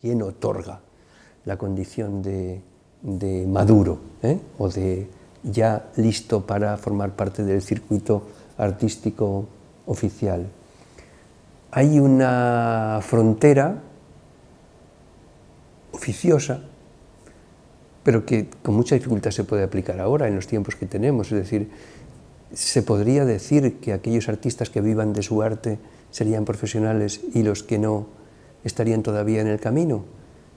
¿Quién otorga la condición de, maduro eh? o de ya listo para formar parte del circuito artístico oficial? Hay una frontera oficiosa, pero que con mucha dificultad se puede aplicar ahora en los tiempos que tenemos. Es decir, se podría decir que aquellos artistas que vivan de su arte serían profesionales y los que no estarían todavía en el camino?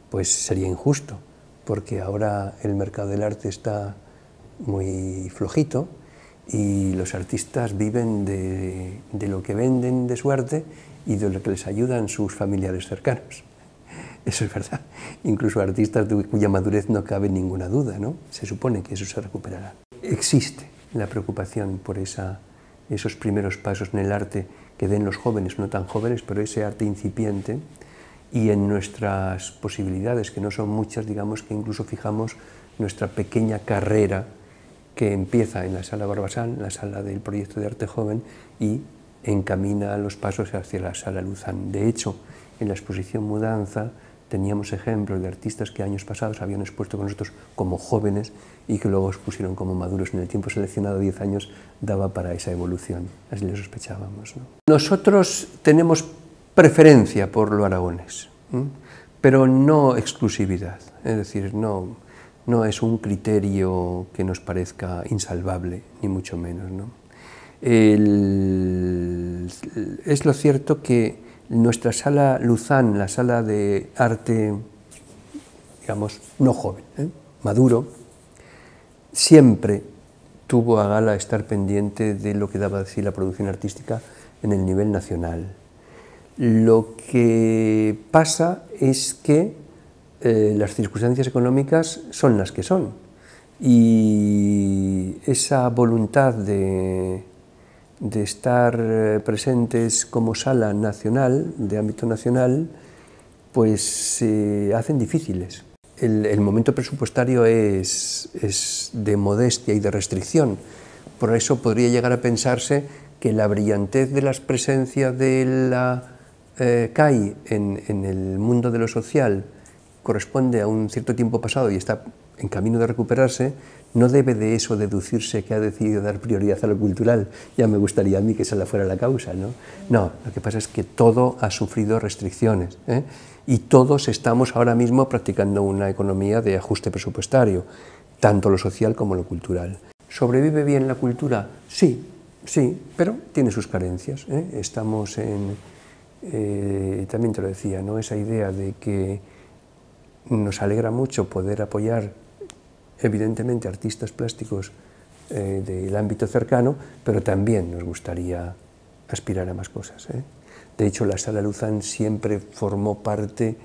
Pues sería injusto, porque ahora el mercado del arte está muy flojito y los artistas viven de, lo que venden de su arte y de lo que les ayudan sus familiares cercanos. Eso es verdad. Incluso artistas de cuya madurez no cabe ninguna duda, ¿no? Se supone que eso se recuperará. Existe la preocupación por esa, esos primeros pasos en el arte que den los jóvenes, no tan jóvenes, pero ese arte incipiente, y en nuestras posibilidades, que no son muchas, digamos que incluso fijamos nuestra pequeña carrera que empieza en la sala Barbasán, la sala del proyecto de arte joven y encamina los pasos hacia la sala Luzán. De hecho, en la exposición Mudanza teníamos ejemplos de artistas que años pasados habían expuesto con nosotros como jóvenes y que luego expusieron como maduros. En el tiempo seleccionado, 10 años, daba para esa evolución, así lo sospechábamos. Nosotros tenemos preferencia por lo aragones, pero no exclusividad, es decir, no, no es un criterio que nos parezca insalvable, ni mucho menos. es lo cierto que nuestra sala Luzán, la sala de arte, digamos, no joven, ¿eh? maduro, siempre tuvo a gala estar pendiente de lo que daba así la producción artística en el nivel nacional. Lo que pasa es que eh, las circunstancias económicas son las que son y esa voluntad de, estar eh, presentes como sala nacional, de ámbito nacional, pues se hacen difíciles. El, momento presupuestario es, es, de modestia y de restricción. Por eso podría llegar a pensarse que la brillantez de las presencias de la eh, cae en, el mundo de lo social corresponde a un cierto tiempo pasado y está en camino de recuperarse, no debe de eso deducirse que ha decidido dar prioridad a lo cultural. Ya me gustaría a mí que esa fuera la causa, ¿no? No, lo que pasa es que todo ha sufrido restricciones ¿eh? y todos estamos ahora mismo practicando una economía de ajuste presupuestario, tanto lo social como lo cultural. ¿Sobrevive bien la cultura? Sí, sí, pero tiene sus carencias. ¿eh? Estamos en eh, también te lo decía, ¿no? esa idea de que nos alegra mucho poder apoyar, evidentemente, artistas plásticos eh, del ámbito cercano, pero también nos gustaría aspirar a más cosas. ¿eh? De hecho, la Sala Luzán siempre formó parte,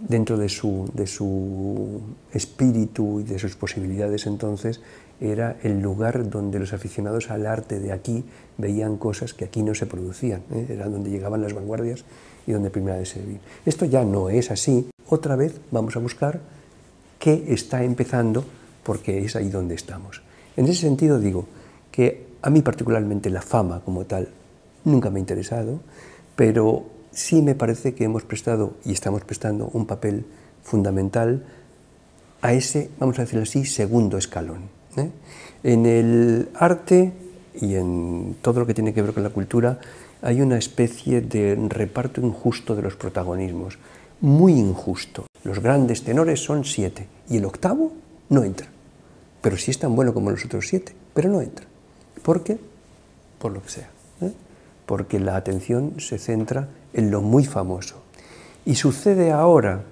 dentro de su, de su espíritu y de sus posibilidades entonces, era el lugar donde los aficionados al arte de aquí veían cosas que aquí no se producían, ¿eh? era donde llegaban las vanguardias y donde primera vez se vivía. Esto ya no es así. Otra vez vamos a buscar qué está empezando porque es ahí donde estamos. En ese sentido digo que a mí particularmente la fama como tal nunca me ha interesado, pero sí me parece que hemos prestado y estamos prestando un papel fundamental a ese, vamos a decirlo así, segundo escalón. ¿eh? En el arte y en todo lo que tiene que ver con la cultura hay una especie de reparto injusto de los protagonismos, muy injusto. Los grandes tenores son siete y el octavo no entra, pero si es tan bueno como los otros siete, pero no entra. ¿Por qué? Por lo que sea. ¿eh? Porque la atención se centra en lo muy famoso. Y sucede ahora,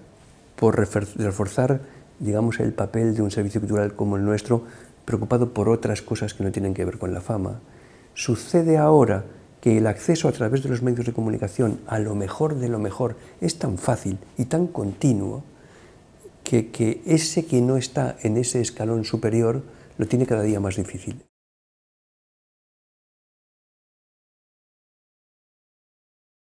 por reforzar, digamos, el papel de un servicio cultural como el nuestro, preocupado por otras cosas que no tienen que ver con la fama. Sucede ahora que el acceso a través de los medios de comunicación a lo mejor de lo mejor es tan fácil y tan continuo que, ese que no está en ese escalón superior lo tiene cada día más difícil.